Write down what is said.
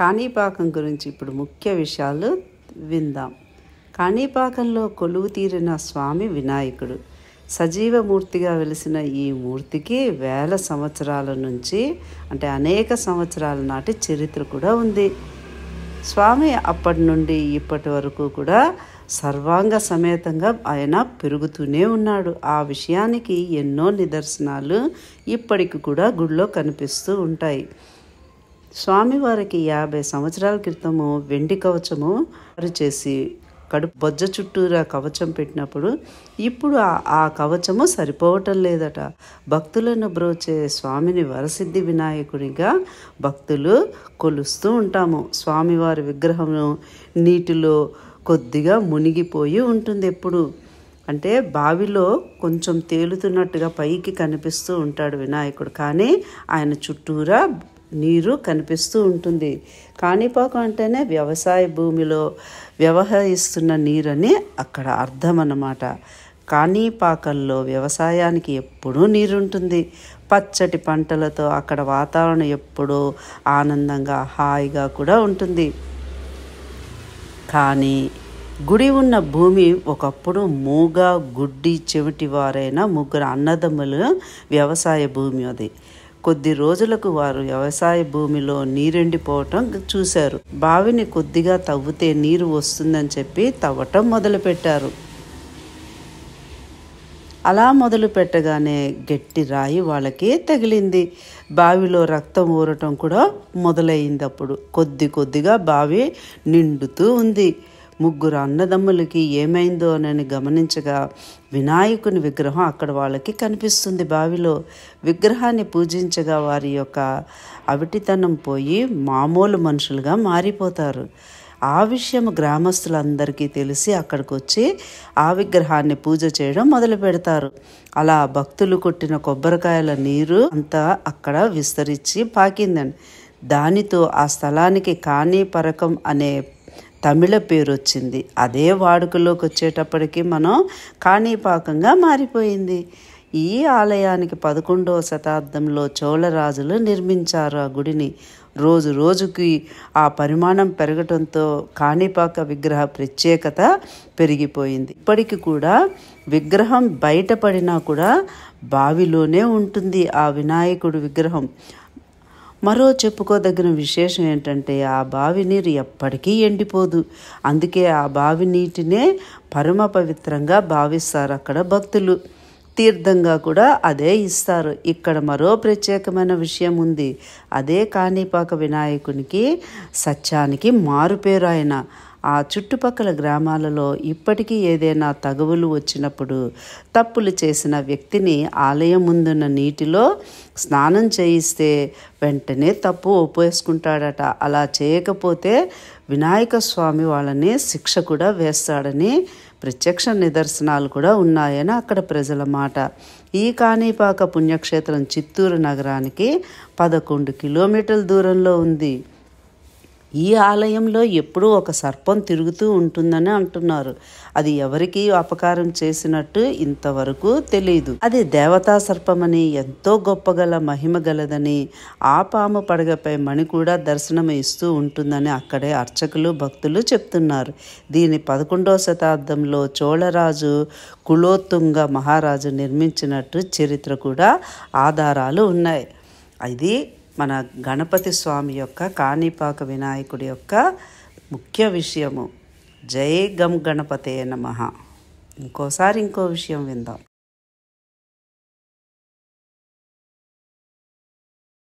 కాణిపాకం గురించి ఇప్పుడు ముఖ్య విషయాలు విందాం కాణిపాకంలో కొలువు తీరిన స్వామి వినాయకుడు సజీవమూర్తిగా వెలిసిన ఈ మూర్తికి వేల సంవత్సరాల నుంచి అంటే అనేక సంవత్సరాల నాటి చరిత్ర కూడా ఉంది స్వామి అప్పటి నుండి ఇప్పటి వరకు కూడా సర్వాంగ సమేతంగా ఆయన పెరుగుతూనే ఉన్నాడు ఆ విషయానికి ఎన్నో నిదర్శనాలు ఇప్పటికి కూడా గుడిలో కనిపిస్తూ ఉంటాయి స్వామివారికి యాభై సంవత్సరాల క్రితము వెండి కవచము వారు చేసి కడుపు బొజ్జ చుట్టూరా కవచం పెట్టినప్పుడు ఇప్పుడు ఆ కవచము సరిపోవటం లేదట భక్తులను బ్రోచే స్వామిని వరసిద్ధి వినాయకుడిగా భక్తులు కొలుస్తూ ఉంటాము స్వామివారి విగ్రహము నీటిలో కొద్దిగా మునిగిపోయి ఉంటుంది ఎప్పుడు అంటే బావిలో కొంచెం తేలుతున్నట్టుగా పైకి కనిపిస్తూ ఉంటాడు వినాయకుడు కానీ ఆయన చుట్టూరా నీరు కనిపిస్తూ ఉంటుంది కాణిపాకం అంటేనే వ్యవసాయ భూమిలో వ్యవహరిస్తున్న నీరు అని అక్కడ అర్థం అన్నమాట కాణిపాకంలో వ్యవసాయానికి ఎప్పుడూ నీరు ఉంటుంది పచ్చటి పంటలతో అక్కడ వాతావరణం ఎప్పుడూ ఆనందంగా హాయిగా కూడా ఉంటుంది కానీ గుడి ఉన్న భూమి ఒకప్పుడు మూగ గుడ్డి చెవిటి వారైన ముగ్గురు అన్నదమ్ములు వ్యవసాయ భూమి అది కొద్ది రోజులకు వారు వ్యవసాయ భూమిలో నీరెండిపోవటం చూశారు బావిని కొద్దిగా తవ్వితే నీరు వస్తుందని చెప్పి తవ్వటం మొదలుపెట్టారు అలా మొదలు పెట్టగానే గట్టి రాయి వాళ్ళకి తగిలింది బావిలో రక్తం ఊరటం కూడా మొదలైంది అప్పుడు కొద్ది కొద్దిగా బావి నిండుతూ ఉంది ముగ్గురు అన్నదమ్ములకి ఏమైందో అని గమనించగా వినాయకుని విగ్రహం అక్కడ వాళ్ళకి కనిపిస్తుంది బావిలో విగ్రహాన్ని పూజించగా వారి యొక్క అవిటితనం పోయి మామూలు మనుషులుగా మారిపోతారు ఆ విషయం గ్రామస్తులందరికీ తెలిసి అక్కడికి వచ్చి ఆ విగ్రహాన్ని పూజ చేయడం మొదలు పెడతారు అలా భక్తులు కొట్టిన కొబ్బరికాయల నీరు అంతా అక్కడ విస్తరించి పాకిందండి దానితో ఆ స్థలానికి కానీ పరకం అనే తమిళ పేరు వచ్చింది అదే వాడుకలోకి వచ్చేటప్పటికి మనం కాణీపాకంగా మారిపోయింది ఈ ఆలయానికి పదకొండవ శతాబ్దంలో చోళరాజులు నిర్మించారు ఆ గుడిని రోజు రోజుకి ఆ పరిమాణం పెరగటంతో కాణిపాక విగ్రహ ప్రత్యేకత పెరిగిపోయింది ఇప్పటికి కూడా విగ్రహం బయటపడినా కూడా బావిలోనే ఉంటుంది ఆ వినాయకుడు విగ్రహం మరో చెప్పుకోదగిన విశేషం ఏంటంటే ఆ బావి నీరు ఎప్పటికీ ఎండిపోదు అందుకే ఆ బావి నీటినే పరమ పవిత్రంగా భావిస్తారు అక్కడ భక్తులు తీర్థంగా కూడా అదే ఇస్తారు ఇక్కడ మరో ప్రత్యేకమైన విషయం ఉంది అదే కాణిపాక వినాయకునికి సత్యానికి మారుపేరు ఆయన ఆ చుట్టుపక్కల గ్రామాలలో ఇప్పటికీ ఏదైనా తగువులు వచ్చినప్పుడు తప్పులు చేసిన వ్యక్తిని ఆలయం ముందున్న నీటిలో స్నానం చేయిస్తే వెంటనే తప్పు ఒప్పేసుకుంటాడట అలా చేయకపోతే వినాయక స్వామి వాళ్ళని శిక్ష కూడా వేస్తాడని ప్రత్యక్ష నిదర్శనాలు కూడా ఉన్నాయని అక్కడ ప్రజల మాట ఈ కాణిపాక పుణ్యక్షేత్రం చిత్తూరు నగరానికి పదకొండు కిలోమీటర్ల దూరంలో ఉంది ఈ ఆలయంలో ఎప్పుడూ ఒక సర్పం తిరుగుతూ ఉంటుందని అంటున్నారు అది ఎవరికి అపకారం చేసినట్టు ఇంతవరకు తెలియదు అది దేవతా సర్పమని ఎంతో గొప్పగల మహిమ గలదని ఆ పాము పడగపై మణి కూడా దర్శనం ఇస్తూ ఉంటుందని అక్కడే అర్చకులు భక్తులు చెప్తున్నారు దీని పదకొండవ శతాబ్దంలో చోళరాజు కులోతుంగ మహారాజు నిర్మించినట్టు చరిత్ర కూడా ఆధారాలు ఉన్నాయి ఇది మన గణపతి స్వామి యొక్క కాణిపాక వినాయకుడి యొక్క ముఖ్య విషయము జై గం గణపతే నమ ఇంకోసారి ఇంకో విషయం విందాం